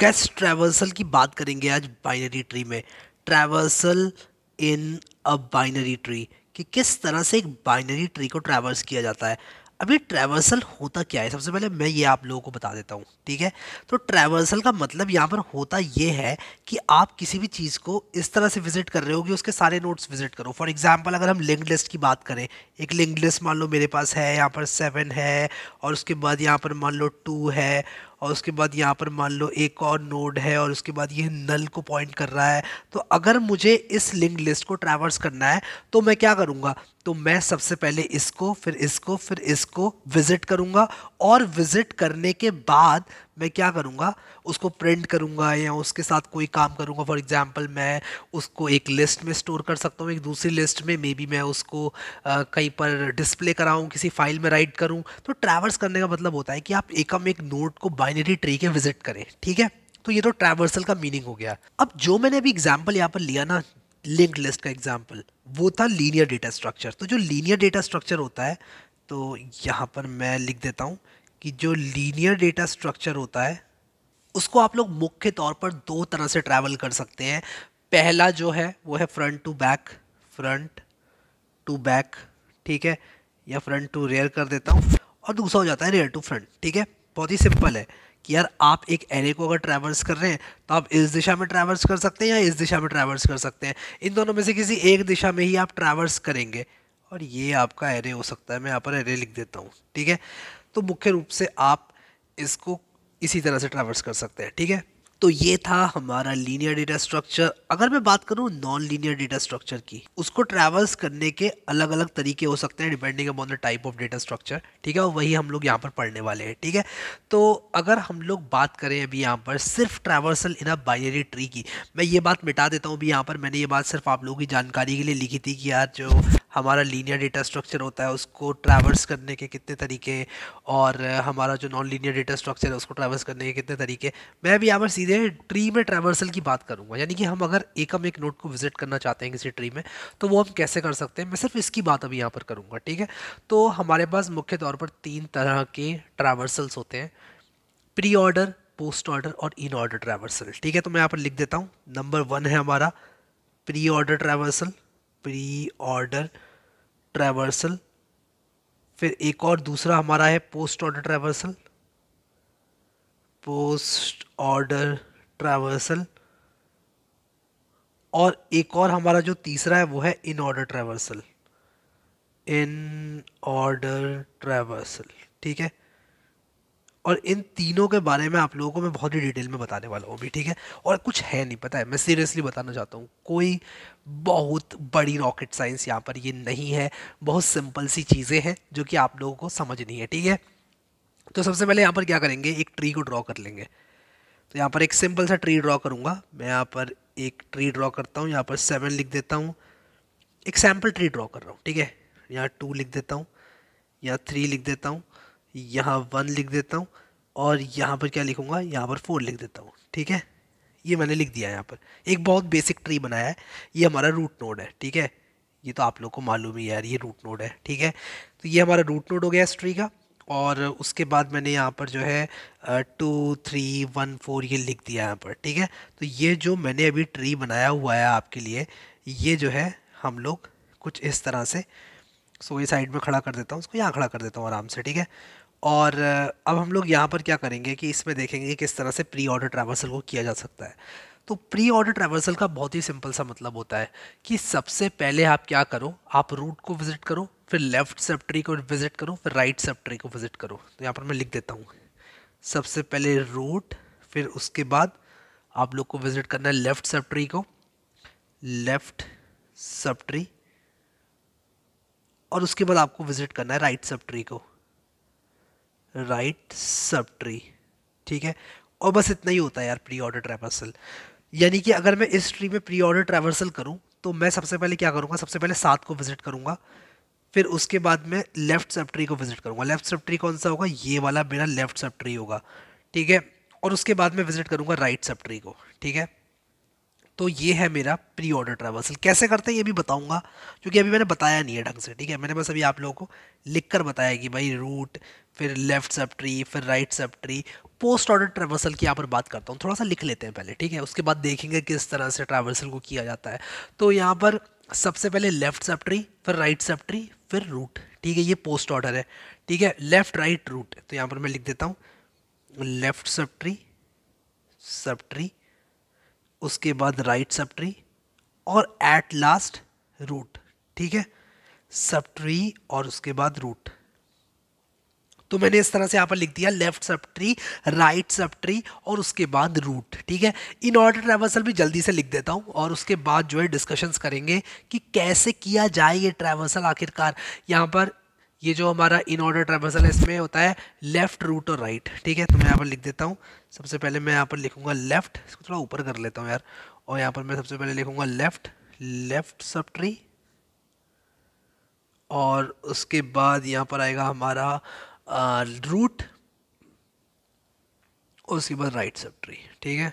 gas traversal की बात करेंगे आज बाइनरी ट्री में traversal in a binary tree कि किस तरह से एक बाइनरी ट्री को ट्रैवर्स किया जाता है अभी ट्रैवर्सल होता क्या है सबसे पहले मैं ये आप लोगों को बता देता हूँ ठीक है तो ट्रैवर्सल का मतलब यहाँ पर होता ये है कि आप किसी भी चीज़ को इस तरह से विजिट कर रहे हो कि उसके सारे नोट्स विजिट करो फॉर एग्जांपल अगर हम लिंक लिस्ट की बात करें एक लिंक लिस्ट मान लो मेरे पास है यहाँ पर सेवन है और उसके बाद यहाँ पर मान लो टू है और उसके बाद यहाँ पर मान लो एक और नोड है और उसके बाद ये नल को पॉइंट कर रहा है तो अगर मुझे इस लिंक लिस्ट को ट्रैवर्स करना है तो मैं क्या करूँगा तो मैं सबसे पहले इसको फिर इसको फिर इसको विज़िट करूँगा और विज़िट करने के बाद मैं क्या करूँगा उसको प्रिंट करूँगा या उसके साथ कोई काम करूँगा फॉर एग्ज़ाम्पल मैं उसको एक लिस्ट में स्टोर कर सकता हूँ एक दूसरी लिस्ट में मे बी मैं उसको कहीं पर डिस्प्ले कराऊँ किसी फाइल में राइट करूँ तो ट्रैवर्स करने का मतलब होता है कि आप एकम एक नोट को बाइनरी ट्री के विजिट करें ठीक है तो ये तो ट्रैवर्सल का मीनिंग हो गया अब जो मैंने अभी एग्जाम्पल यहाँ पर लिया ना लिंक लिस्ट का एग्जाम्पल वो था लीनियर डेटा स्ट्रक्चर तो जो लीनियर डेटा स्ट्रक्चर होता है तो यहाँ पर मैं लिख देता हूँ कि जो लीनियर डेटा स्ट्रक्चर होता है उसको आप लोग मुख्य तौर पर दो तरह से ट्रैवल कर सकते हैं पहला जो है वो है front to back front to back ठीक है या फ्रंट टू रेयर कर देता हूँ और दूसरा हो जाता है रेयर टू फ्रंट ठीक है बहुत ही सिंपल है कि यार आप एक एरे को अगर ट्रैवर्स कर रहे हैं तो आप इस दिशा में ट्रैवर्स कर सकते हैं या इस दिशा में ट्रैवर्स कर सकते हैं इन दोनों में से किसी एक दिशा में ही आप ट्रैवर्स करेंगे और ये आपका एरे हो सकता है मैं यहाँ पर एरे लिख देता हूँ ठीक है तो मुख्य रूप से आप इसको इसी तरह से ट्रैवर्स कर सकते हैं ठीक है तो ये था हमारा लीनियर डेटा स्ट्रक्चर अगर मैं बात करूँ नॉन लीनियर डेटा स्ट्रक्चर की उसको ट्रैवल्स करने के अलग अलग तरीके हो सकते हैं depending upon the type of data structure ठीक है और वही हम लोग यहाँ पर पढ़ने वाले हैं ठीक है तो अगर हम लोग बात करें अभी यहाँ पर सिर्फ traversal in a binary tree की मैं ये बात मिटा देता हूँ अभी यहाँ पर मैंने ये बात सिर्फ आप लोगों की जानकारी के लिए लिखी थी कि यार जो हमारा लीनियर डेटा स्ट्रक्चर होता है उसको ट्रैवर्स करने के कितने तरीके और हमारा जो नॉन लीनियर डेटा स्ट्रक्चर है उसको ट्रैवर्स करने के कितने तरीके मैं अभी यहाँ पर सीधे ट्री में ट्रैवर्सल की बात करूँगा यानी कि हम अगर एकम एक नोट को विजिट करना चाहते हैं किसी ट्री में तो वो हम कैसे कर सकते हैं मैं सिर्फ इसकी बात अभी यहाँ पर करूँगा ठीक है तो हमारे पास मुख्य तौर पर तीन तरह के ट्रैवर्सल्स होते हैं प्री ऑर्डर पोस्ट ऑर्डर और इन ऑर्डर ट्रैवर्सल ठीक है तो मैं यहाँ पर लिख देता हूँ नंबर वन है हमारा pre order traversal pre order traversal फिर एक और दूसरा हमारा है post order traversal post order traversal और एक और हमारा जो तीसरा है वो है in order traversal in order traversal ठीक है और इन तीनों के बारे में आप लोगों को मैं बहुत ही डिटेल में बताने वाला हूँ अभी ठीक है और कुछ है नहीं पता है मैं सीरियसली बताना चाहता हूँ कोई बहुत बड़ी रॉकेट साइंस यहाँ पर ये नहीं है बहुत सिंपल सी चीज़ें हैं जो कि आप लोगों को समझनी है ठीक है तो सबसे पहले यहाँ पर क्या करेंगे एक ट्री को ड्रॉ कर लेंगे तो यहाँ पर एक सिंपल सा ट्री ड्रॉ करूँगा मैं यहाँ पर एक ट्री ड्रॉ करता हूँ यहाँ पर सेवन लिख देता हूँ एक सैम्पल ट्री ड्रॉ कर रहा हूँ ठीक है यहाँ टू लिख देता हूँ यहाँ थ्री लिख देता हूँ यहाँ वन लिख देता हूँ और यहाँ पर क्या लिखूँगा यहाँ पर फोर लिख देता हूँ ठीक है ये मैंने लिख दिया यहाँ पर एक बहुत बेसिक ट्री बनाया है ये हमारा रूट नोड है ठीक है ये तो आप लोग को मालूम ही यार ये रूट नोड है ठीक है तो ये हमारा रूट नोड हो गया इस ट्री का और उसके बाद मैंने यहाँ पर जो है टू थ्री वन फोर ये लिख दिया यहाँ पर ठीक है तो ये जो मैंने अभी ट्री बनाया हुआ है आपके लिए ये जो है हम लोग कुछ इस तरह से सो ये साइड में खड़ा कर देता हूँ उसको यहाँ खड़ा कर देता हूँ आराम से ठीक है और अब हम लोग यहाँ पर क्या करेंगे कि इसमें देखेंगे किस तरह से प्री ऑर्डर ट्रैवर्सल को किया जा सकता है तो प्री ऑर्डर ट्रैवर्सल का बहुत ही सिंपल सा मतलब होता है कि सबसे पहले आप क्या करो आप रूट को विज़िट करो फिर लेफ्ट सब ट्री को विज़िट करो फिर राइट सब ट्री को विज़िट करो तो यहाँ पर मैं लिख देता हूँ सबसे पहले रूट फिर उसके बाद आप लोग को विज़िट करना है लेफ़्ट सब ट्री को लेफ़्ट सब ट्री और उसके बाद आपको विज़िट करना है राइट सब ट्री को राइट सब ट्री ठीक है और बस इतना ही होता है यार प्री ऑर्डर ट्रैवर्सल यानी कि अगर मैं इस ट्री में प्री ऑर्डर ट्रैवर्सल करूँ तो मैं सबसे पहले क्या करूँगा सबसे पहले सात को विज़िट करूँगा फिर उसके बाद मैं लेफ्ट सब ट्री को विजिट करूँगा लेफ्ट सब ट्री कौन सा होगा ये वाला मेरा लेफ्ट सब ट्री होगा ठीक है और उसके बाद मैं विजिट करूँगा राइट सब ट्री को ठीक है तो ये है मेरा प्री ऑर्डर ट्रैवर्सल कैसे करते हैं ये भी बताऊंगा क्योंकि अभी मैंने बताया नहीं है ढंग से ठीक है मैंने बस अभी आप लोगों को लिख कर बताया कि भाई रूट फिर लेफ्ट सब ट्री फिर right sub tree post order traversal की यहाँ पर बात करता हूँ थोड़ा सा लिख लेते हैं पहले ठीक है उसके बाद देखेंगे किस तरह से ट्रैवर्सल को किया जाता है तो यहाँ पर सबसे पहले लेफ्ट सब ट्री फिर राइट सब ट्री फिर रूट ठीक है ये पोस्ट ऑर्डर है ठीक है लेफ़्ट राइट रूट तो यहाँ पर मैं लिख देता हूँ left sub tree sub tree उसके बाद राइट सब ट्री और एट लास्ट रूट ठीक है सब ट्री और उसके बाद रूट तो मैंने इस तरह से यहाँ पर लिख दिया left sub tree right sub tree और उसके बाद रूट ठीक है इन ऑर्डर ट्रैवर्सल भी जल्दी से लिख देता हूँ और उसके बाद जो है डिस्कशंस करेंगे कि कैसे किया जाए ये ट्रैवर्सल आखिरकार यहाँ पर ये जो हमारा इन ऑर्डर ट्रैवर्सल है इसमें होता है लेफ्ट रूट और राइट ठीक है तो मैं यहाँ पर लिख देता हूँ सबसे पहले मैं यहाँ पर लिखूँगा लेफ्ट इसको थोड़ा ऊपर कर लेता हूँ यार और यहाँ पर मैं सबसे पहले लिखूँगा लेफ्ट लेफ्ट सब ट्री और उसके बाद यहाँ पर आएगा हमारा रूट और उसके बाद राइट सब ट्री ठीक है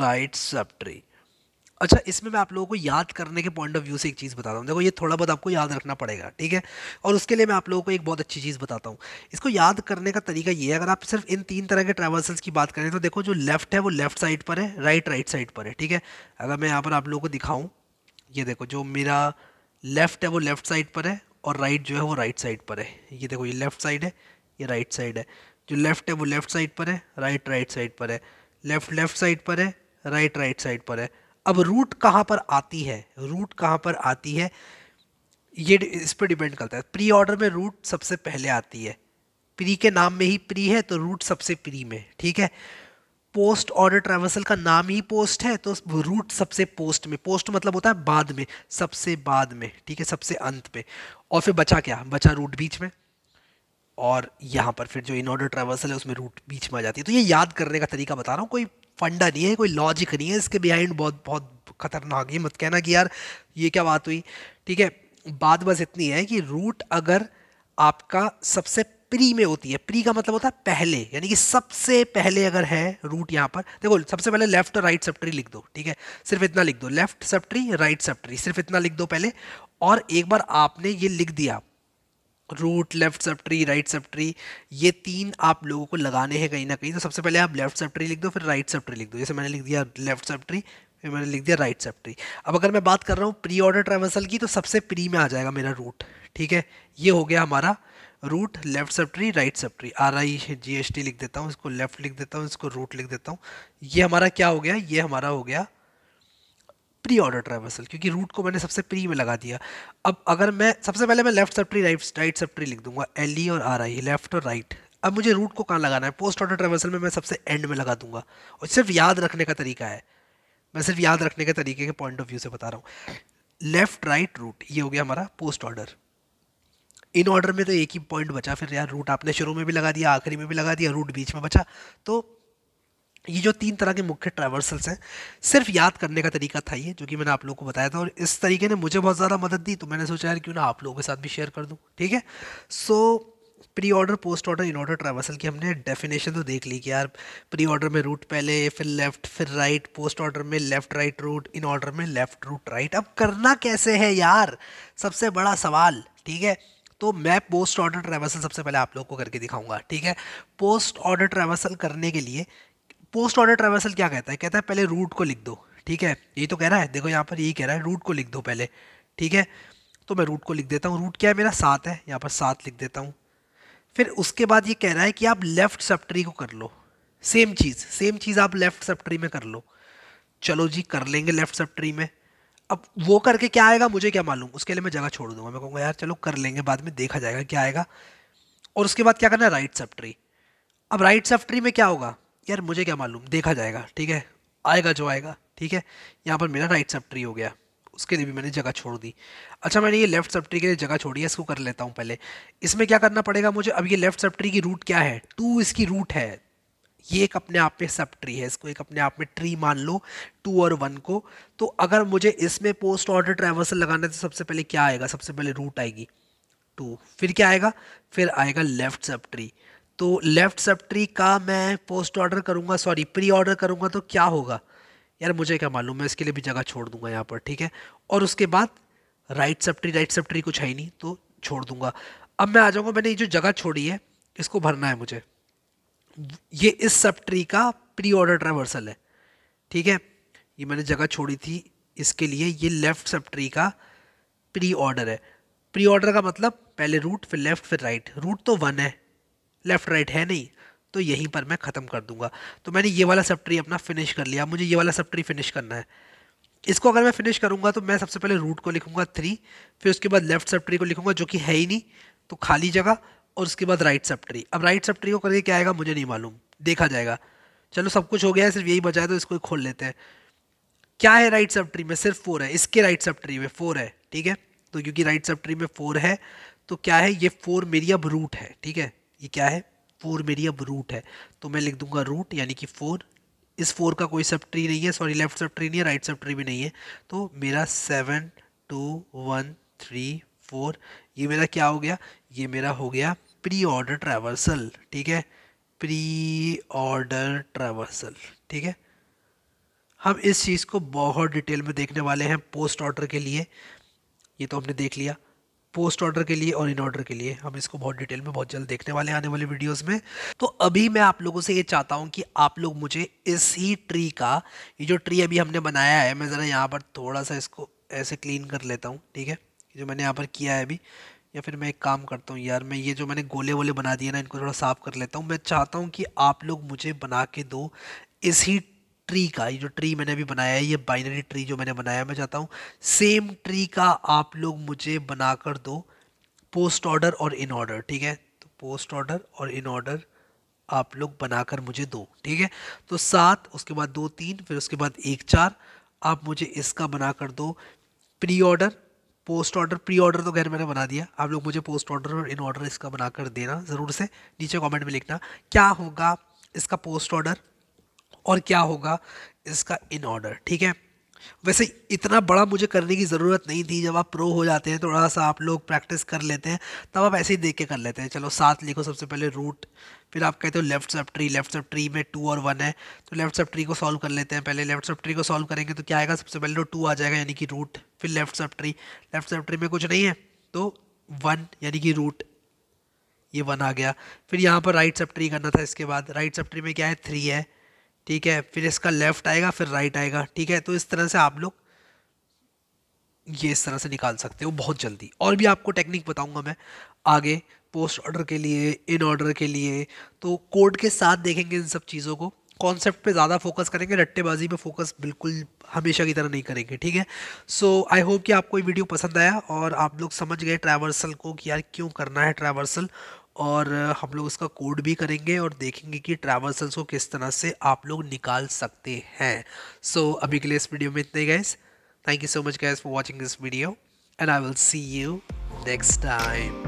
राइट सब ट्री अच्छा इसमें मैं आप लोगों को याद करने के पॉइंट ऑफ व्यू से एक चीज़ बताता हूँ देखो ये थोड़ा बहुत आपको याद रखना पड़ेगा ठीक है और उसके लिए मैं आप लोगों को एक बहुत अच्छी चीज़ बताता हूँ इसको याद करने का तरीका ये है अगर आप सिर्फ इन तीन तरह के ट्रैवल्सल्स की बात करें तो देखो जो लेफ्ट है वो लेफ्ट साइड पर है राइट राइट साइड पर है ठीक है अगर मैं यहाँ पर आप लोगों को दिखाऊँ ये देखो जो मेरा लेफ़्ट है वो लेफ़्ट साइड पर है और राइट जो है वो राइट साइड पर है ये देखो ये लेफ़्ट साइड है ये राइट साइड है जो लेफ़्ट है वो लेफ़्ट साइड पर है राइट राइट साइड पर है लेफ़्ट लेफ़्ट साइड पर है राइट राइट साइड पर है अब रूट कहाँ पर आती है रूट कहाँ पर आती है ये इस पर डिपेंड करता है प्री ऑर्डर में रूट सबसे पहले आती है प्री के नाम में ही प्री है तो रूट सबसे प्री में ठीक है पोस्ट ऑर्डर ट्रेवल्सल का नाम ही पोस्ट है तो रूट सबसे पोस्ट में पोस्ट मतलब होता है बाद में सबसे बाद में ठीक है सबसे अंत में और फिर बचा क्या बचा रूट बीच में और यहाँ पर फिर जो इन ऑर्डर ट्रेवल्सल है उसमें रूट बीच में आ जाती है तो ये याद करने का तरीका बता रहा हूँ कोई फंडा नहीं है कोई लॉजिक नहीं है इसके बिहाइंड बहुत बहुत खतरनाक ये मत कहना कि यार ये क्या बात हुई ठीक है बात बस इतनी है कि रूट अगर आपका सबसे प्री में होती है प्री का मतलब होता है पहले यानी कि सबसे पहले अगर है रूट यहाँ पर देखो सबसे पहले लेफ्ट और राइट सेप्ट्री लिख दो ठीक है सिर्फ इतना लिख दो लेफ्ट सेप्ट्री राइट सेप्ट्री सिर्फ इतना लिख दो पहले और एक बार आपने ये लिख दिया root left sub right subtree ये तीन आप लोगों को लगाने हैं कहीं ना कहीं तो सबसे पहले आप लेफ्ट सेप्ट्री लिख दो फिर राइट सेप्ट्री लिख दो जैसे मैंने लिख दिया लेफ्ट सेप्ट्री फिर मैंने लिख दिया राइट सेप्ट्री अब अगर मैं बात कर रहा हूँ प्री ऑर्डर ट्रेवर्सल की तो सबसे प्री में आ जाएगा मेरा रूट ठीक है ये हो गया हमारा root left sub tree right sub tree R I G S T लिख देता हूँ इसको लेफ्ट लिख देता हूँ इसको रूट लिख देता हूँ ये हमारा क्या हो गया ये हमारा हो गया प्री ऑर्डर ट्रेवर्सल क्योंकि रूट को मैंने सबसे प्री में लगा दिया अब अगर मैं सबसे पहले मैं left sub tree right right sub tree लिख दूंगा एल ई e और आर आई लेफ्ट और राइट अब मुझे रूट को कहाँ लगाना है पोस्ट ऑर्डर ट्रेवर्सल में मैं सबसे एंड में लगा दूंगा और सिर्फ याद रखने का तरीका है मैं सिर्फ याद रखने के तरीके के पॉइंट ऑफ व्यू से बता रहा हूँ लेफ्ट राइट रूट ये हो गया हमारा पोस्ट ऑर्डर इन ऑर्डर में तो एक ही पॉइंट बचा फिर यार रूट आपने शुरू में भी लगा दिया आखिरी में भी लगा दिया रूट बीच में बचा तो ये जो तीन तरह के मुख्य ट्रैवर्सल्स हैं सिर्फ याद करने का तरीका था ये जो कि मैंने आप लोगों को बताया था और इस तरीके ने मुझे बहुत ज़्यादा मदद दी तो मैंने सोचा यार क्यों ना आप लोगों के साथ भी शेयर कर दूँ ठीक है so pre order post order in order traversal की हमने डेफिनेशन तो देख ली कि यार प्री ऑर्डर में रूट पहले फिर लेफ्ट फिर राइट पोस्ट ऑर्डर में left right root in order में लेफ्ट रूट राइट अब करना कैसे है यार सबसे बड़ा सवाल ठीक है तो मैं पोस्ट ऑर्डर ट्रैवर्सल सबसे पहले आप लोग को करके दिखाऊंगा ठीक है पोस्ट ऑर्डर ट्रैवर्सल करने के लिए पोस्ट ऑर्डर ट्रैवर्सल क्या कहता है कहता है पहले रूट को लिख दो ठीक है यही तो कह रहा है देखो यहाँ पर यही कह रहा है रूट को लिख दो पहले ठीक है तो मैं रूट को लिख देता हूँ रूट क्या है मेरा सात है यहाँ पर सात लिख देता हूँ फिर उसके बाद ये कह रहा है कि आप लेफ़्ट सप्ट्री को कर लो सेम चीज़ सेम चीज़ आप लेफ़्ट सप्ट्री में कर लो चलो जी कर लेंगे लेफ़्ट सप्ट्री में अब वो करके क्या आएगा मुझे क्या मालूम उसके लिए मैं जगह छोड़ दूंगा मैं कहूँगा यार चलो कर लेंगे बाद में देखा जाएगा क्या आएगा और उसके बाद क्या करना है राइट सब ट्री अब राइट सब ट्री में क्या होगा यार मुझे क्या मालूम देखा जाएगा ठीक है आएगा जो आएगा ठीक है यहाँ पर मेरा राइट सब ट्री हो गया उसके लिए भी मैंने जगह छोड़ दी अच्छा मैंने ये लेफ्ट सब ट्री के लिए जगह छोड़ी है इसको कर लेता हूँ पहले इसमें क्या करना पड़ेगा मुझे अब ये लेफ्ट सब ट्री की रूट क्या है टू इसकी रूट है ये एक अपने आप में सब ट्री है इसको एक अपने आप में ट्री मान लो टू और वन को तो अगर मुझे इसमें पोस्ट ऑर्डर ट्रेवर्सल लगाना है तो सबसे पहले क्या आएगा सबसे पहले रूट आएगी टू फिर क्या आएगा फिर आएगा लेफ्ट सब ट्री तो लेफ्ट सब ट्री का मैं पोस्ट ऑर्डर करूँगा सॉरी प्री ऑर्डर करूँगा तो क्या होगा यार मुझे क्या मालूम मैं इसके लिए भी जगह छोड़ दूंगा यहाँ पर ठीक है और उसके बाद right sub tree right sub tree कुछ है ही नहीं तो छोड़ दूंगा अब मैं आ जाऊँगा मैंने ये जो जगह छोड़ी है इसको भरना है मुझे ये इस सब ट्री का प्री ऑर्डर ट्रावर्सल है ठीक है ये मैंने जगह छोड़ी थी इसके लिए ये लेफ़्ट सब ट्री का प्री ऑर्डर है प्री ऑर्डर का मतलब पहले रूट फिर लेफ़्ट फिर राइट रूट तो वन है लेफ़्ट राइट है नहीं तो यहीं पर मैं ख़त्म कर दूंगा तो मैंने ये वाला सब ट्री अपना फिनिश कर लिया मुझे ये वाला सब ट्री फिनिश करना है इसको अगर मैं फिनिश करूँगा तो मैं सबसे पहले रूट को लिखूँगा थ्री फिर उसके बाद लेफ़्ट सब ट्री को लिखूँगा जो कि है ही नहीं तो खाली जगह और उसके बाद राइट सब ट्री अब राइट सब ट्री को करके क्या आएगा मुझे नहीं मालूम देखा जाएगा चलो सब कुछ हो गया है सिर्फ यही बचा है तो इसको खोल लेते हैं क्या है राइट सब ट्री में सिर्फ फोर है इसके राइट सब ट्री में फोर है ठीक है तो क्योंकि राइट सब ट्री में फोर है तो क्या है ये फोर मेरी अब रूट है ठीक है ये क्या है फोर मेरी अब रूट है तो मैं लिख दूंगा रूट यानी कि फोर इस फोर का कोई सब ट्री नहीं है सॉरी लेफ्ट सब ट्री नहीं है राइट सब ट्री भी नहीं है तो मेरा seven two one three four ये मेरा क्या हो गया ये मेरा हो गया प्री ऑर्डर ट्रैवर्सल ठीक है प्री ऑर्डर ट्रैवर्सल ठीक है हम इस चीज़ को बहुत डिटेल में देखने वाले हैं पोस्ट ऑर्डर के लिए ये तो हमने देख लिया पोस्ट ऑर्डर के लिए और इन ऑर्डर के लिए हम इसको बहुत डिटेल में बहुत जल्द देखने वाले हैं आने वाले वीडियोस में तो अभी मैं आप लोगों से ये चाहता हूँ कि आप लोग मुझे इस ही ट्री का ये जो ट्री अभी हमने बनाया है मैं ज़रा यहाँ पर थोड़ा सा इसको ऐसे क्लीन कर लेता हूँ ठीक है जो मैंने यहाँ पर किया है अभी या फिर मैं एक काम करता हूँ यार मैं ये जो मैंने गोले वोले बना दिए ना इनको थोड़ा साफ़ कर लेता हूँ मैं चाहता हूँ कि आप लोग मुझे बना के दो इसी ट्री का ये जो ट्री मैंने अभी बनाया है ये बाइनरी ट्री जो मैंने बनाया है मैं चाहता हूँ सेम ट्री का आप लोग मुझे बना कर दो पोस्ट ऑर्डर और इन ऑर्डर ठीक है तो पोस्ट ऑर्डर और इन ऑर्डर आप लोग बनाकर मुझे दो ठीक है तो सात उसके बाद दो तीन फिर उसके बाद एक चार आप मुझे इसका बना कर दो pre order post order pre order तो खैर मैंने बना दिया आप लोग मुझे पोस्ट ऑर्डर और इन ऑर्डर इसका बनाकर देना ज़रूर से नीचे कमेंट में लिखना क्या होगा इसका पोस्ट ऑर्डर और क्या होगा इसका इन ऑर्डर ठीक है वैसे इतना बड़ा मुझे करने की ज़रूरत नहीं थी जब आप प्रो हो जाते हैं थोड़ा सा आप लोग प्रैक्टिस कर लेते हैं तब आप ऐसे ही देख के कर लेते हैं चलो साथ लिखो सबसे पहले रूट फिर आप कहते हो left sub tree left sub tree में टू और वन है तो लेफ्ट सब ट्री को सॉल्व कर लेते हैं पहले लेफ्ट सब ट्री को सॉल्व करेंगे तो क्या आएगा सबसे पहले तो टू आ जाएगा यानी कि रूट फिर left sub tree left sub tree में कुछ नहीं है तो वन यानी कि रूट ये वन आ गया फिर यहाँ पर राइट सब ट्री करना था इसके बाद राइट सब ट्री में क्या है थ्री है ठीक है फिर इसका लेफ़्ट आएगा फिर राइट आएगा ठीक है तो इस तरह से आप लोग ये इस तरह से निकाल सकते हो बहुत जल्दी और भी आपको टेक्निक बताऊंगा मैं आगे पोस्ट ऑर्डर के लिए इन ऑर्डर के लिए तो कोड के साथ देखेंगे इन सब चीज़ों को कॉन्सेप्ट पे ज़्यादा फोकस करेंगे रट्टेबाजी पे फोकस बिल्कुल हमेशा की तरह नहीं करेंगे ठीक है सो आई होप कि आपको ये वीडियो पसंद आया और आप लोग समझ गए ट्रैवर्सल को कि यार क्यों करना है ट्रैवर्सल और हम लोग उसका कोड भी करेंगे और देखेंगे कि ट्रैवल्सल्स को किस तरह से आप लोग निकाल सकते हैं सो so, अभी के लिए इस वीडियो में इतने guys thank you so much guys for watching this video and I will see you next time